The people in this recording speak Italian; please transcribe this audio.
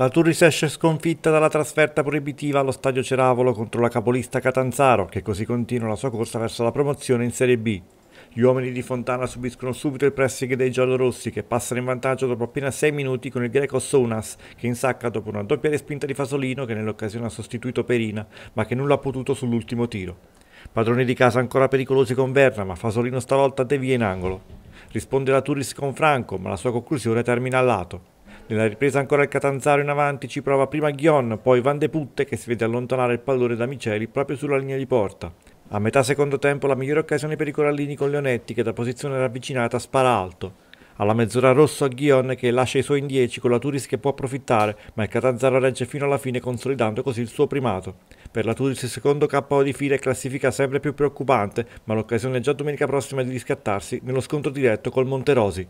La Turris esce sconfitta dalla trasferta proibitiva allo stadio Ceravolo contro la capolista Catanzaro, che così continua la sua corsa verso la promozione in Serie B. Gli uomini di Fontana subiscono subito il pressing dei giallorossi, che passano in vantaggio dopo appena 6 minuti con il greco Sonas, che insacca dopo una doppia respinta di Fasolino, che nell'occasione ha sostituito Perina, ma che nulla ha potuto sull'ultimo tiro. Padroni di casa ancora pericolosi con Verna, ma Fasolino stavolta devia in angolo. Risponde la Turris con Franco, ma la sua conclusione termina a lato. Nella ripresa ancora il Catanzaro in avanti ci prova prima Ghion, poi Van de Putte che si vede allontanare il pallone da Miceli proprio sulla linea di porta. A metà secondo tempo la migliore occasione per i Corallini con Leonetti che da posizione ravvicinata spara alto. Alla mezz'ora rosso a Ghion che lascia i suoi in 10 con la Turis che può approfittare, ma il Catanzaro regge fino alla fine consolidando così il suo primato. Per la Turis il secondo KO di fila e classifica sempre più preoccupante, ma l'occasione è già domenica prossima di riscattarsi nello scontro diretto col Monterosi.